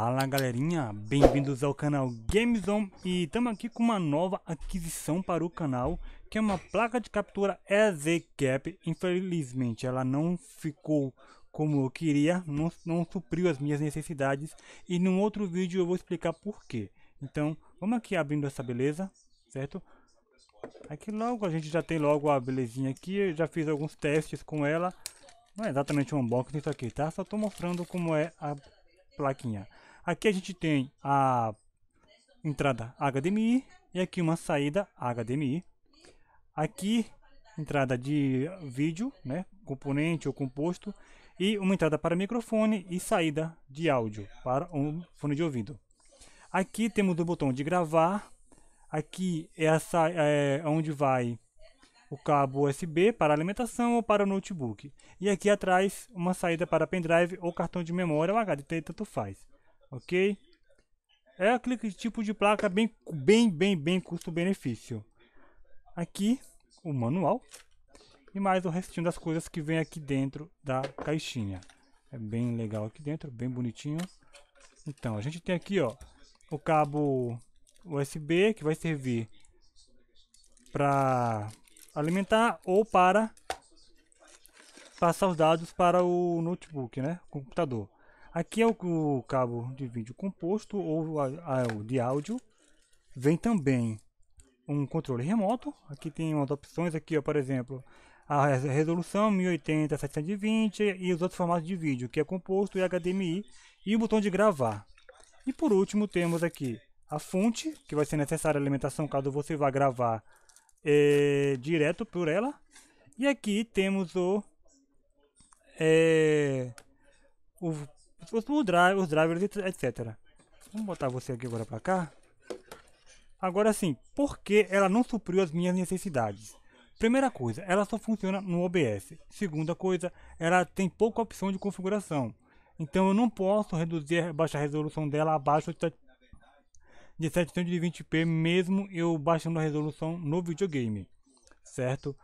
Fala galerinha, bem-vindos ao canal GameZone e estamos aqui com uma nova aquisição para o canal que é uma placa de captura EZCAP, infelizmente ela não ficou como eu queria, não, não supriu as minhas necessidades e num outro vídeo eu vou explicar porquê. Então vamos aqui abrindo essa beleza, certo? Aqui logo a gente já tem logo a belezinha aqui, eu já fiz alguns testes com ela, não é exatamente um unboxing isso aqui, tá? Só estou mostrando como é a plaquinha. Aqui a gente tem a entrada HDMI e aqui uma saída HDMI. Aqui entrada de vídeo, né, componente ou composto e uma entrada para microfone e saída de áudio para um fone de ouvido. Aqui temos o botão de gravar. Aqui é, essa, é onde vai o cabo USB para alimentação ou para o notebook. E aqui atrás uma saída para pendrive ou cartão de memória ou HD, tanto faz ok? É aquele tipo de placa bem, bem, bem, bem custo-benefício. Aqui o manual e mais o restinho das coisas que vem aqui dentro da caixinha. É bem legal aqui dentro, bem bonitinho. Então, a gente tem aqui ó, o cabo USB que vai servir para alimentar ou para passar os dados para o notebook, né, computador. Aqui é o, cabo de vídeo composto ou de áudio. Vem também um controle remoto. Aqui tem umas opções aqui, ó, por exemplo, a resolução 1080 720 e os outros formatos de vídeo, que é composto e HDMI e o botão de gravar. E por último temos aqui a fonte, que vai ser necessária a alimentação caso você vá gravar é, direto por ela. E aqui temos o, é, o os, drive, os drivers, etc. Vamos botar você aqui agora para cá. Agora sim, por que ela não supriu as minhas necessidades? Primeira coisa, ela só funciona no OBS. Segunda coisa, ela tem pouca opção de configuração. Então eu não posso reduzir, baixar a resolução dela abaixo de 720p, mesmo eu baixando a resolução no videogame. Certo?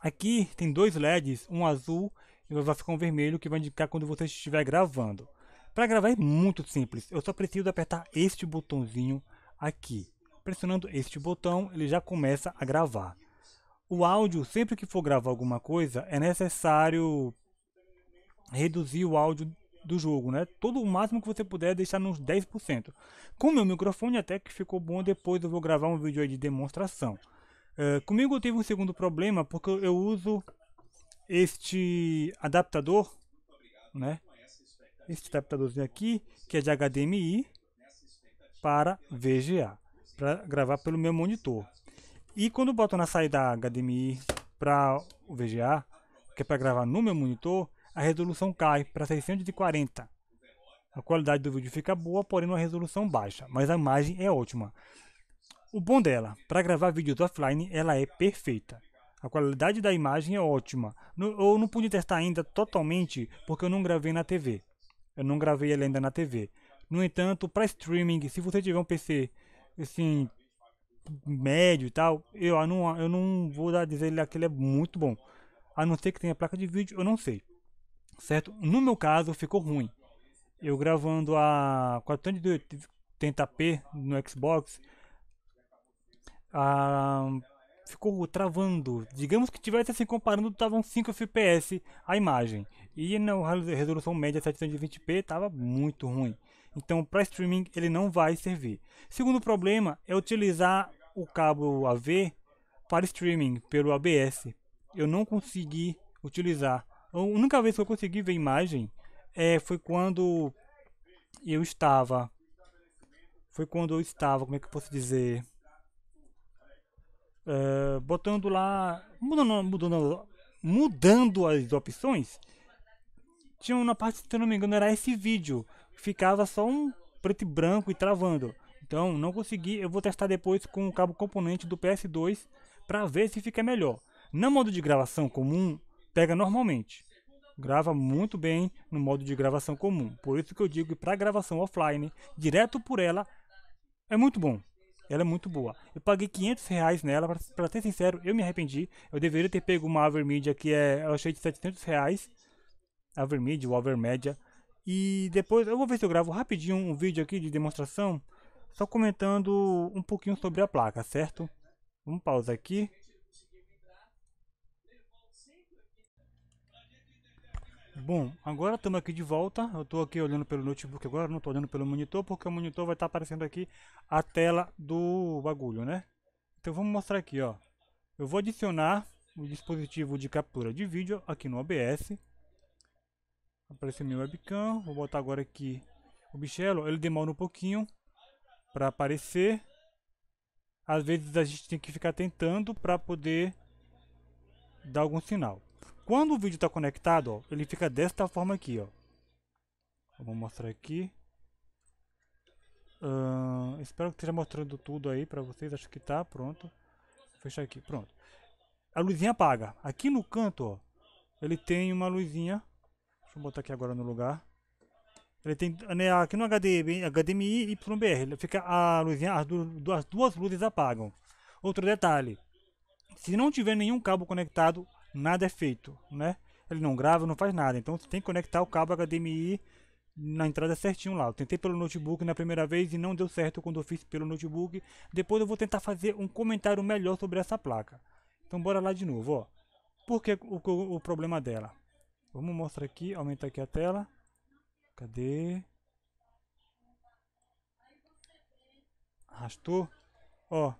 Aqui tem dois LEDs, um azul e vai ficar um vermelho que vai indicar quando você estiver gravando. Para gravar é muito simples, eu só preciso apertar este botãozinho aqui. Pressionando este botão, ele já começa a gravar. O áudio, sempre que for gravar alguma coisa, é necessário reduzir o áudio do jogo, né? Todo o máximo que você puder deixar nos 10%. Com meu microfone até que ficou bom, depois eu vou gravar um vídeo de demonstração. Uh, comigo eu tive um segundo problema, porque eu uso este adaptador, né? Este adaptadorzinho aqui, que é de HDMI para VGA, para gravar pelo meu monitor. E quando boto na saída HDMI para o VGA, que é para gravar no meu monitor, a resolução cai para 640. A qualidade do vídeo fica boa, porém uma é resolução baixa, mas a imagem é ótima. O bom dela, para gravar vídeos offline, ela é perfeita. A qualidade da imagem é ótima. Eu não pude testar ainda totalmente porque eu não gravei na TV. Eu não gravei ele ainda na TV. No entanto, para streaming, se você tiver um PC assim médio e tal, eu não, eu não vou dar dizer que ele é muito bom. A não ser que tenha placa de vídeo, eu não sei. Certo? No meu caso, ficou ruim. Eu gravando a 480p no Xbox, a ficou travando. Digamos que tivesse assim comparando, estavam 5 FPS a imagem. E na resolução média 720p estava muito ruim. Então, para streaming ele não vai servir. Segundo problema é utilizar o cabo AV para streaming pelo ABS. Eu não consegui utilizar. A única vez que eu consegui ver imagem é, foi quando eu estava foi quando eu estava, como é que eu posso dizer? uh, botando lá, mudando, mudando, mudando as opções, tinha uma parte, se eu não me engano, era esse vídeo, ficava só um preto e branco e travando. Então não consegui, eu vou testar depois com o cabo componente do PS2 para ver se fica melhor. No modo de gravação comum, pega normalmente. Grava muito bem no modo de gravação comum. Por isso que eu digo para gravação offline, direto por ela, é muito bom. Ela é muito boa. Eu paguei 500 reais nela, pra, ser sincero, eu me arrependi. Eu deveria ter pego uma Avermedia que é, eu achei de 700 reais. Avermedia ou Avermedia. E depois eu vou ver se eu gravo rapidinho um vídeo aqui de demonstração. Só comentando um pouquinho sobre a placa, certo? Vamos pausar aqui. Bom, agora estamos aqui de volta. Eu estou aqui olhando pelo notebook agora, não estou olhando pelo monitor, porque o monitor vai estar tá aparecendo aqui a tela do bagulho, né? Então vamos mostrar aqui, ó. Eu vou adicionar o dispositivo de captura de vídeo aqui no OBS. Apareceu meu webcam. Vou botar agora aqui o bichelo. Ele demora um pouquinho para aparecer. Às vezes a gente tem que ficar tentando para poder dar algum sinal. Quando o vídeo está conectado, ó, ele fica desta forma aqui, ó. Eu vou mostrar aqui. Uh, espero que esteja mostrando tudo aí para vocês. Acho que tá, pronto. fechar aqui, pronto. A luzinha apaga. Aqui no canto, ó, ele tem uma luzinha. Deixa eu botar aqui agora no lugar. Ele tem né, aqui no HDMI, HDMI e YBR. Fica a luzinha, as duas, as duas luzes apagam. Outro detalhe. Se não tiver nenhum cabo conectado, nada é feito, né? Ele não grava, não faz nada. Então você tem que conectar o cabo HDMI na entrada certinho lá. Eu tentei pelo notebook na primeira vez e não deu certo quando eu fiz pelo notebook. Depois eu vou tentar fazer um comentário melhor sobre essa placa. Então bora lá de novo, ó. Por que o, o, o problema dela? Vamos mostrar aqui, aumentar aqui a tela. Cadê? Arrastou. Ó.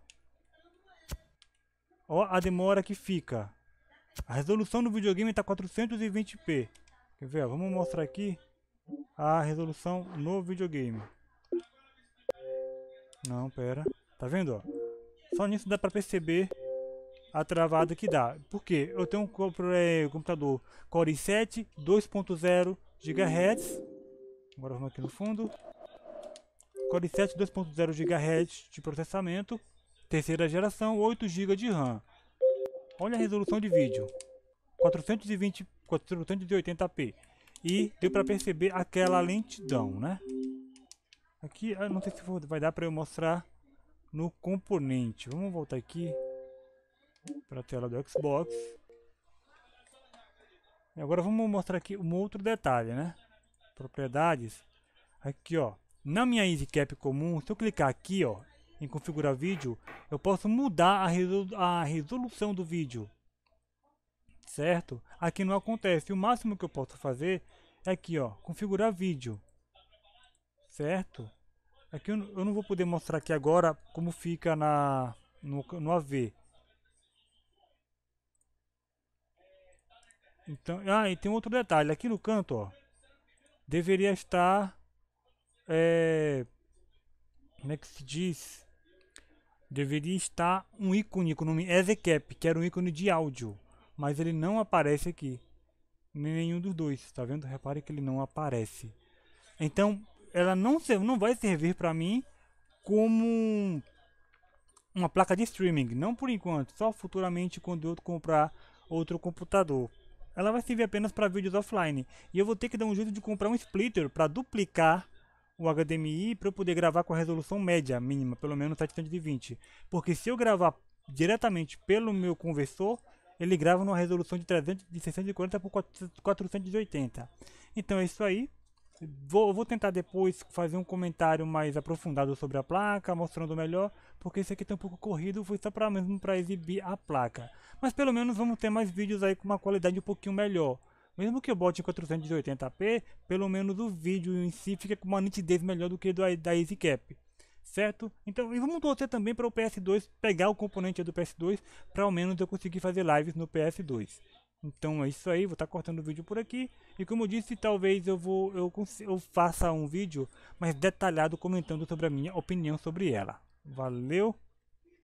Ó a demora que fica. A resolução do videogame está 420p. Quer ver? vamos mostrar aqui a resolução no videogame. Não, pera. Tá vendo? Ó? Só nisso dá para perceber a travada que dá. Por quê? eu tenho um é, computador Core i7 2.0 GHz. Agora vamos aqui no fundo. Core i7 2.0 GHz de processamento. Terceira geração, 8 GB de RAM. Olha a resolução de vídeo. 420, 480p. E deu para perceber aquela lentidão, né? Aqui, não sei se vai dar para eu mostrar no componente. Vamos voltar aqui para a tela do Xbox. E agora vamos mostrar aqui um outro detalhe, né? Propriedades. Aqui, ó. Na minha EasyCap comum, se eu clicar aqui, ó, em configurar vídeo, eu posso mudar a, resolu a resolução do vídeo, certo? Aqui não acontece, o máximo que eu posso fazer é aqui, ó, configurar vídeo, certo? Aqui eu, eu não vou poder mostrar aqui agora como fica na, no, no AV. Então, ah, e tem outro detalhe, aqui no canto, ó, deveria estar, é, como é que se diz? deveria estar um ícone com o nome EZCAP, que era um ícone de áudio, mas ele não aparece aqui. Nenhum dos dois, tá vendo? Repare que ele não aparece. Então, ela não, não vai servir para mim como uma placa de streaming, não por enquanto, só futuramente quando eu comprar outro computador. Ela vai servir apenas para vídeos offline e eu vou ter que dar um jeito de comprar um splitter para duplicar o HDMI para eu poder gravar com a resolução média, mínima, pelo menos 720. Tá porque se eu gravar diretamente pelo meu conversor, ele grava numa resolução de, 300, de 640 por 480. Então é isso aí. Vou, vou, tentar depois fazer um comentário mais aprofundado sobre a placa, mostrando melhor, porque isso aqui tá um pouco corrido, foi só para mesmo para exibir a placa. Mas pelo menos vamos ter mais vídeos aí com uma qualidade um pouquinho melhor. Mesmo que eu bote em 480p, pelo menos o vídeo em si fica com uma nitidez melhor do que do, da EasyCap. Certo? Então, e vamos torcer também para o PS2 pegar o componente do PS2 para ao menos eu conseguir fazer lives no PS2. Então é isso aí, vou estar tá cortando o vídeo por aqui. E como eu disse, talvez eu vou eu, eu faça um vídeo mais detalhado comentando sobre a minha opinião sobre ela. Valeu!